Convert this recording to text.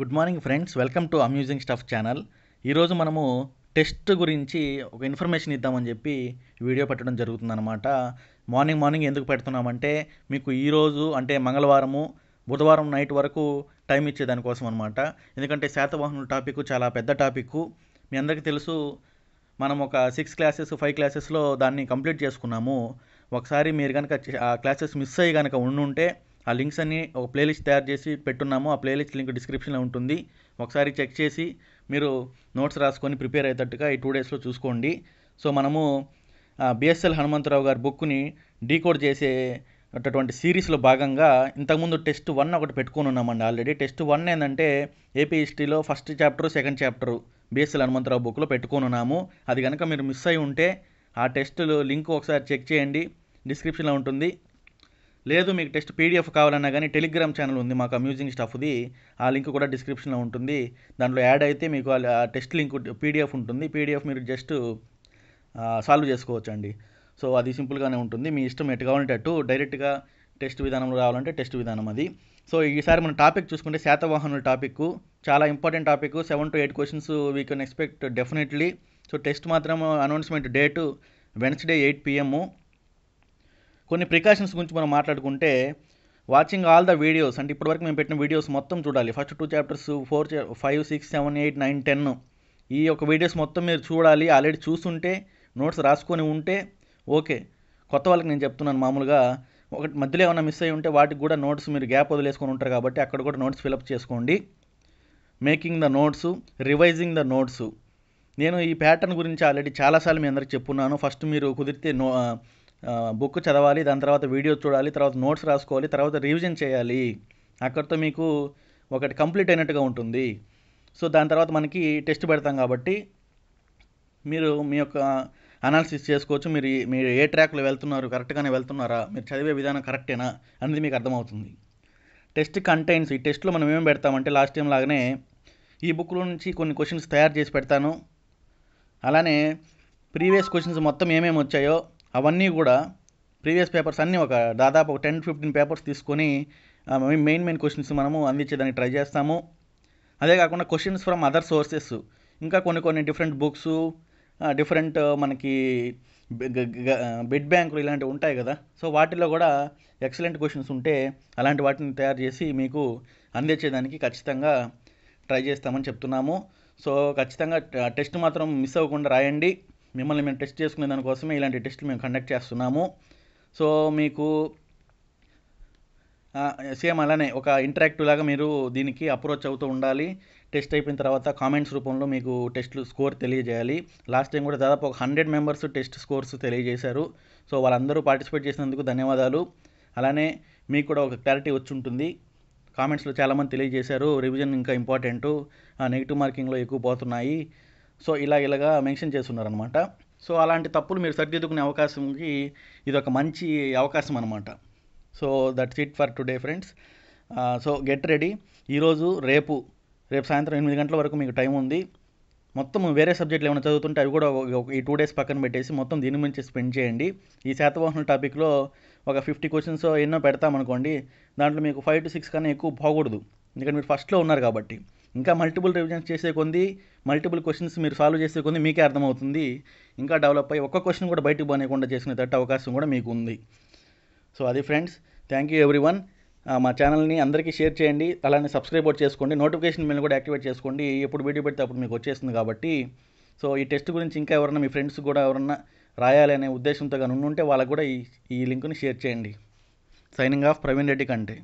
good morning friends welcome to amusing stuff channel ఈరోజు మనము test గురించి ఒక ఇన్ఫర్మేషన్ ఇద్దామని చెప్పి వీడియో పెట్టడం అనమాట మార్నింగ్ మార్నింగ్ ఎందుకు పెడుతున్నామంటే మీకు ఈరోజు అంటే మంగళవారము బుధవారం నైట్ వరకు టైం ఇచ్చే దానికోసం అనమాట ఎందుకంటే శాతవాహనుల టాపిక్ చాలా పెద్ద టాపిక్ మీ అందరికీ తెలుసు మనం ఒక సిక్స్ క్లాసెస్ ఫైవ్ క్లాసెస్లో దాన్ని కంప్లీట్ చేసుకున్నాము ఒకసారి మీరు కనుక ఆ క్లాసెస్ మిస్ అయ్యి కనుక ఉండుంటే ఆ లింక్స్ అన్ని ఒక ప్లేలిస్ట్ తయారు చేసి పెట్టున్నాము ఆ ప్లేలిస్ట్ లింక్ డిస్క్రిప్షన్లో ఉంటుంది ఒకసారి చెక్ చేసి మీరు నోట్స్ రాసుకొని ప్రిపేర్ అయ్యేటట్టుగా ఈ టూ డేస్లో చూసుకోండి సో మనము బిఎస్ఎల్ హనుమంతరావు గారి బుక్ని డీకోడ్ చేసే అటువంటి సిరీస్లో భాగంగా ఇంతకుముందు టెస్ట్ వన్ ఒకటి పెట్టుకుని ఉన్నామండి ఆల్రెడీ టెస్ట్ వన్ ఏంటంటే ఏపీ హిస్టరీలో first chapter second chapter BSL Hanumantharao బుక్లో పెట్టుకొని ఉన్నాము అది కనుక మీరు మిస్ అయి ఉంటే ఆ టెస్టులు లింక్ ఒకసారి చెక్ చేయండి డిస్క్రిప్షన్లో ఉంటుంది లేదు మీకు టెస్ట్ పీడిఎఫ్ కావాలన్నా కానీ టెలిగ్రామ్ ఛానల్ ఉంది మాకు అమ్యూజింగ్ స్టాఫ్ది ఆ లింక్ కూడా డిస్క్రిప్షన్లో ఉంటుంది దాంట్లో యాడ్ అయితే మీకు ఆ టెస్ట్ లింక్ పీడిఎఫ్ ఉంటుంది పీడిఎఫ్ మీరు జస్ట్ సాల్వ్ చేసుకోవచ్చు అండి సో అది సింపుల్గానే ఉంటుంది మీ ఇష్టం ఎటు కావాలంటే డైరెక్ట్గా టెస్ట్ విధానంలో రావాలంటే టెస్ట్ విధానం అది సో ఈసారి మన టాపిక్ చూసుకుంటే శాతవాహనుల టాపిక్ చాలా important topic seven to eight questions we can expect definitely so test మాత్రం announcement date Wednesday eight PM కొన్ని ప్రికాషన్స్ గురించి మనం మాట్లాడుకుంటే వాచింగ్ ఆల్ ద వీడియోస్ అంటే ఇప్పటివరకు మేము పెట్టిన వీడియోస్ మొత్తం చూడాలి first two chapters four five six seven eight nine ten ఈ యొక్క వీడియోస్ మొత్తం మీరు చూడాలి ఆల్రెడీ చూస్తుంటే నోట్స్ రాసుకొని ఉంటే ఓకే కొత్త వాళ్ళకి నేను చెప్తున్నాను మామూలుగా ఒకటి మధ్యలో ఏమైనా మిస్ అయ్యి ఉంటే వాటికి కూడా నోట్స్ మీరు గ్యాప్ వదిలేసుకొని ఉంటారు కాబట్టి అక్కడ కూడా నోట్స్ ఫిలప్ చేసుకోండి making the notes revising the notes నేను ఈ ప్యాటర్న్ గురించి ఆల్రెడీ చాలాసార్లు మీ అందరికి చెప్పున్నాను ఫస్ట్ మీరు కుదిరితే నో బుక్ చదవాలి దాని తర్వాత వీడియో చూడాలి తర్వాత నోట్స్ రాసుకోవాలి తర్వాత రివిజన్ చేయాలి అక్కడితో మీకు ఒకటి కంప్లీట్ అయినట్టుగా ఉంటుంది సో దాని తర్వాత మనకి టెస్ట్ పెడతాం కాబట్టి మీరు మీ యొక్క అనాలిసిస్ చేసుకోవచ్చు మీరు మీరు ఏ ట్రాక్లో వెళ్తున్నారు కరెక్ట్గానే వెళ్తున్నారా మీరు చదివే విధానం కరెక్టేనా అనేది మీకు అర్థమవుతుంది టెస్ట్ కంటైన్స్ ఈ టెస్ట్లో మనం ఏమేమి పెడతామంటే లాస్ట్ టైం లాగానే ఈ బుక్లో నుంచి కొన్ని క్వశ్చన్స్ తయారు చేసి పెడతాను అలానే ప్రీవియస్ క్వశ్చన్స్ మొత్తం ఏమేమి వచ్చాయో అవన్నీ కూడా ప్రీవియస్ పేపర్స్ అన్నీ ఒక దాదాపు ఒక టెన్ ఫిఫ్టీన్ పేపర్స్ తీసుకొని మెయిన్ మెయిన్ క్వశ్చన్స్ మనము అందించేదానికి ట్రై చేస్తాము అదే కాకుండా క్వశ్చన్స్ ఫ్రమ్ అదర్ సోర్సెస్ ఇంకా కొన్ని కొన్ని డిఫరెంట్ బుక్స్ డిఫరెంట్ మనకి బిడ్ బ్యాంకులు ఇలాంటివి ఉంటాయి కదా సో వాటిలో కూడా ఎక్సలెంట్ క్వశ్చన్స్ ఉంటే అలాంటి వాటిని తయారు చేసి మీకు అందించేదానికి ఖచ్చితంగా ట్రై చేస్తామని చెప్తున్నాము సో ఖచ్చితంగా టెస్ట్ మాత్రం మిస్ అవ్వకుండా రాయండి మిమ్మల్ని మేము టెస్ట్ చేసుకునే దానికోసమే ఇలాంటి టెస్టులు మేము కండక్ట్ చేస్తున్నాము సో మీకు సేమ్ అలానే ఒక ఇంటరాక్టివ్ లాగా మీరు దీనికి అప్రోచ్ అవుతూ ఉండాలి టెస్ట్ అయిపోయిన తర్వాత కామెంట్స్ రూపంలో మీకు టెస్ట్లు స్కోర్ తెలియజేయాలి లాస్ట్ టైం కూడా దాదాపు ఒక హండ్రెడ్ మెంబర్స్ టెస్ట్ స్కోర్స్ తెలియజేశారు సో వాళ్ళందరూ పార్టిసిపేట్ చేసినందుకు ధన్యవాదాలు అలానే మీకు కూడా ఒక క్లారిటీ వచ్చి ఉంటుంది కామెంట్స్లో చాలామంది తెలియజేశారు రివిజన్ ఇంకా ఇంపార్టెంట్ నెగిటివ్ మార్కింగ్లో ఎక్కువ పోతున్నాయి సో ఇలా ఇలాగా మెన్షన్ చేస్తున్నారనమాట సో అలాంటి తప్పులు మీరు సరిదిద్దుకునే అవకాశంకి ఇది ఒక మంచి అవకాశం అనమాట so that's it for today friends so get ready ఈరోజు రేపు రేపు సాయంత్రం ఎనిమిది గంటల వరకు మీకు టైం ఉంది మొత్తం వేరే సబ్జెక్టులు ఏమైనా చదువుతుంటే అవి కూడా ఈ టూ డేస్ పక్కన పెట్టేసి మొత్తం దీని గురించి స్పెండ్ చేయండి ఈ శాతవాహన టాపిక్లో ఒక ఫిఫ్టీ క్వశ్చన్స్ ఎన్నో పెడతామనుకోండి దాంట్లో మీకు ఫైవ్ టు సిక్స్ కన్నా ఎక్కువ పోకూడదు ఎందుకంటే మీరు ఫస్ట్లో ఉన్నారు కాబట్టి ఇంకా మల్టిపుల్ రివిజన్స్ చేసే కొంది మల్టిపుల్ క్వశ్చన్స్ మీరు సాల్వ్ చేసే కొంది మీకే అర్థమవుతుంది ఇంకా డెవలప్ అయ్యి ఒక్క క్వశ్చన్ కూడా బయటకు పోనేకుండా చేసుకునేటట్టు అవకాశం కూడా మీకు ఉంది సో అది ఫ్రెండ్స్ థ్యాంక్ యూ ఎవ్రీవన్ మా ఛానల్ని అందరికీ షేర్ చేయండి అలానే సబ్స్క్రైబ్ కూడా చేసుకోండి నోటిఫికేషన్ బిల్ కూడా యాక్టివేట్ చేసుకోండి ఎప్పుడు వీడియో పెడితే అప్పుడు మీకు వచ్చేస్తుంది కాబట్టి సో ఈ టెస్ట్ గురించి ఇంకా ఎవరన్నా మీ ఫ్రెండ్స్ కూడా ఎవరన్నా రాయాలి అనే ఉద్దేశంతో కానీ ఉంటే వాళ్ళకు కూడా ఈ ఈ లింక్ని షేర్ చేయండి సైనింగ్ ఆఫ్ ప్రవీణ్ రెడ్డి కంటే